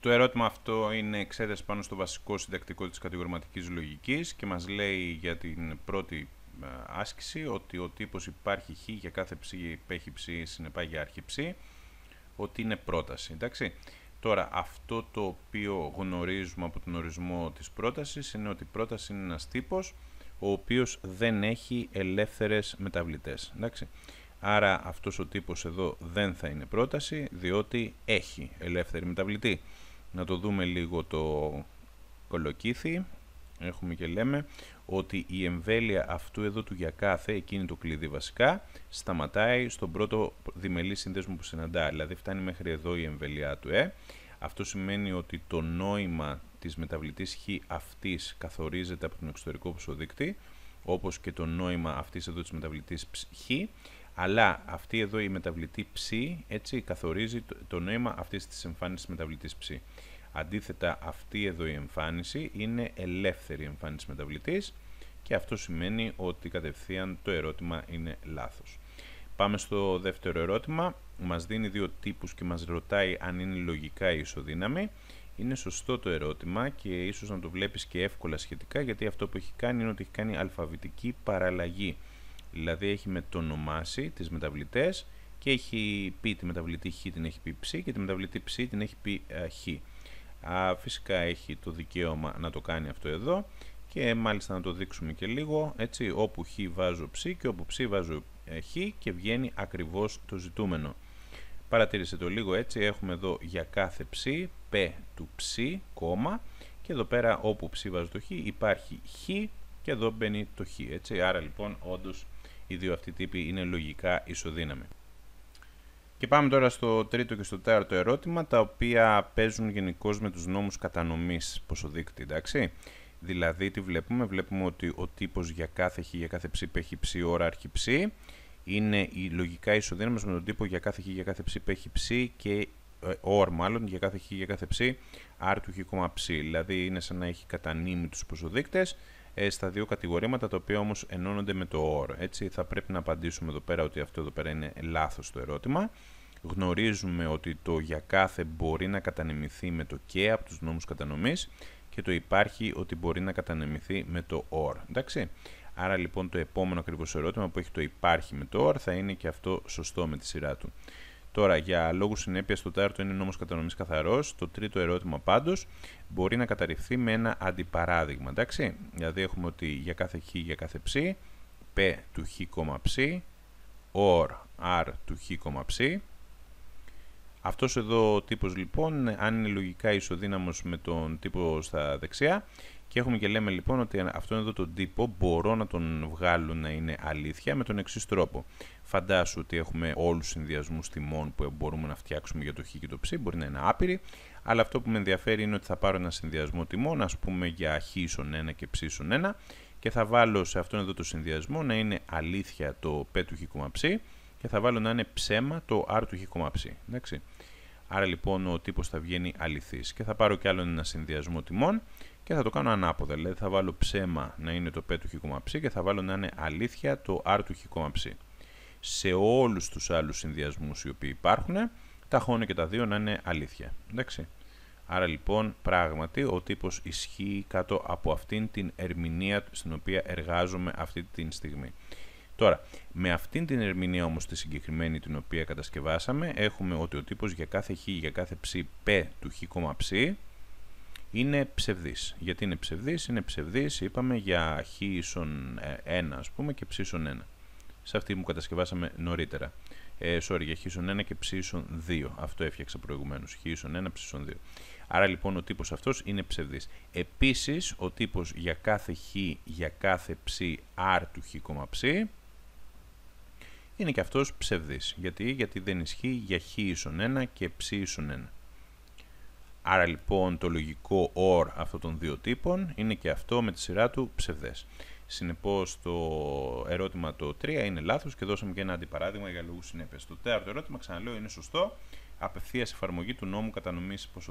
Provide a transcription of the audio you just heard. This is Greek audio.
Το ερώτημα αυτό είναι εξαίρεση πάνω στο βασικό συντακτικό της κατηγορηματικής λογικής και μας λέει για την πρώτη ε, άσκηση ότι ο τύπος υπάρχει χ για κάθε ψ υπέχει ψ συνεπάγει άρχη ψ ότι είναι πρόταση. Εντάξει. Τώρα αυτό το οποίο γνωρίζουμε από τον ορισμό της πρότασης είναι ότι η πρόταση είναι ένας τύπος ο οποίος δεν έχει ελεύθερες μεταβλητές. Εντάξει. Άρα αυτός ο τύπος εδώ δεν θα είναι πρόταση διότι έχει ελεύθερη μεταβλητή να το δούμε λίγο το κολοκύθι έχουμε και λέμε ότι η εμβέλεια αυτού εδώ του για κάθε, εκείνη το κλειδί βασικά, σταματάει στον πρώτο διμελή σύνδεσμο που συναντά, δηλαδή φτάνει μέχρι εδώ η εμβέλειά του. Ε. Αυτό σημαίνει ότι το νόημα της μεταβλητής χ αυτής καθορίζεται από τον εξωτερικό ποσοδείκτη, όπως και το νόημα αυτής εδώ της μεταβλητής χ, αλλά αυτή εδώ η μεταβλητή ψ, έτσι, καθορίζει το νόημα αυτής της εμφάνισης μεταβλητής ψ. Αντίθετα, αυτή εδώ η εμφάνιση είναι ελεύθερη εμφάνιση μεταβλητής και αυτό σημαίνει ότι κατευθείαν το ερώτημα είναι λάθος. Πάμε στο δεύτερο ερώτημα. Μας δίνει δύο τύπους και μας ρωτάει αν είναι λογικά ισοδύναμη. Είναι σωστό το ερώτημα και ίσως να το βλέπεις και εύκολα σχετικά γιατί αυτό που έχει κάνει είναι ότι έχει κάνει αλφαβητική παραλλαγή. Δηλαδή έχει μετονομάσει τις μεταβλητές και έχει πει τη μεταβλητή χ την έχει πει ψ και τη μεταβλητή ψ την έχει πει ε, χ. Α, φυσικά έχει το δικαίωμα να το κάνει αυτό εδώ και μάλιστα να το δείξουμε και λίγο έτσι όπου χ βάζω ψ και όπου ψ βάζω ε, χ και βγαίνει ακριβώς το ζητούμενο. Παρατήρησε το λίγο έτσι, έχουμε εδώ για κάθε ψ, π του ψ, κόμμα και εδώ πέρα όπου ψ βάζω το χ υπάρχει χ και εδώ μπαίνει το χ. Έτσι. Άρα λοιπόν όντως οι δύο αυτοί τύποι είναι λογικά ισοδύναμοι. Και πάμε τώρα στο τρίτο και στο τέταρτο ερώτημα, τα οποία παίζουν γενικώς με τους νόμους κατανομής ποσοδίκτη, εντάξει. Δηλαδή τι βλέπουμε, βλέπουμε ότι ο τύπος για κάθε χ, για κάθε που έχει ψή, ώρα ψ, Είναι η λογικά ισοδύναμος με τον τύπο για κάθε χ, για κάθε που έχει ψ και ώρ, ε, μάλλον για κάθε χ, για κάθε ψ, r του Δηλαδή είναι σαν να έχει κατανείμει τους ποσοδείκτες ε, στα δύο κατηγορήματα, τα οποία όμως ενώνονται με το OR, Έτσι, θα πρέπει να απαντήσουμε εδώ πέρα ότι αυτό εδώ πέρα είναι λάθος το ερώτημα. Γνωρίζουμε ότι το για κάθε μπορεί να κατανεμηθεί με το και από τους νόμους κατανομής και το υπάρχει ότι μπορεί να κατανεμηθεί με το or. Εντάξει. Άρα λοιπόν το επόμενο ακριβώς ερώτημα που έχει το υπάρχει με το or θα είναι και αυτό σωστό με τη σειρά του. Τώρα, για λόγους συνέπειας, το τέταρτο είναι νόμος κατανομής καθαρός. Το τρίτο ερώτημα πάντως μπορεί να καταρριφθεί με ένα αντιπαράδειγμα. Εντάξει? Δηλαδή, έχουμε ότι για κάθε χ για κάθε ψ, π του χ, ψ, or r του χ, ψ, αυτός εδώ ο τύπος λοιπόν, αν είναι λογικά ισοδύναμος με τον τύπο στα δεξιά και έχουμε και λέμε λοιπόν ότι αυτόν εδώ τον τύπο μπορώ να τον βγάλω να είναι αλήθεια με τον εξής τρόπο. Φαντάσου ότι έχουμε όλους τους συνδυασμούς τιμών που μπορούμε να φτιάξουμε για το χ και το ψ, μπορεί να είναι άπειροι, αλλά αυτό που με ενδιαφέρει είναι ότι θα πάρω ένα συνδυασμό τιμών, ας πούμε για χ ίσον 1 και ψ ίσον 1 και θα βάλω σε αυτόν εδώ το συνδυασμό να είναι αλήθεια το π του χ ψ, και θα βάλω να είναι ψέμα το R του έχει κομμάψει. Άρα λοιπόν ο τύπος θα βγαίνει αληθής και θα πάρω κι άλλο ένα συνδυασμό τιμών και θα το κάνω ανάποδα. Δηλαδή θα βάλω ψέμα να είναι το P του χ και θα βάλω να είναι αλήθεια το R του χ Σε όλους τους άλλους συνδυασμούς οι οποίοι υπάρχουν τα χώνω και τα δύο να είναι αλήθεια. Εντάξει. Άρα λοιπόν πράγματι ο τύπος ισχύει κάτω από αυτήν την ερμηνεία στην οποία εργάζομαι αυτή τη στιγμή. Τώρα, με αυτήν την ερμηνεία όμως τη συγκεκριμένη την οποία κατασκευάσαμε, έχουμε ότι ο τύπος για κάθε χ, για κάθε ψ, π του χ, ψ, είναι ψευδής. Γιατί είναι ψευδής, είναι ψευδής, είπαμε για χ ίσον 1 ε, ας πούμε και ψ ίσον 1. Σε αυτή που κατασκευάσαμε νωρίτερα. Ε, sorry, για χ ίσον 1 και ψ ίσον 2. Αυτό έφτιαξα προηγουμένως. Χ ίσον 1, ψ ίσον 2. Άρα λοιπόν ο τύπος αυτός είναι ψευδής. Επίσης ο τύπος για κάθε χ, για κάθε ψ, r του χ, ψ, είναι και αυτός ψευδής. Γιατί, γιατί δεν ισχύει για χ ίσον 1 και ψ ίσον 1. Άρα λοιπόν το λογικό OR αυτών των δύο τύπων είναι και αυτό με τη σειρά του ψευδές. Συνεπώς το ερώτημα το 3 είναι λάθος και δώσαμε και ένα αντιπαράδειγμα για λόγους συνέπειας. Το τέταρτο ερώτημα ξαναλέω είναι σωστό. Απευθείας εφαρμογή του νόμου κατανομής ποσοτήτων.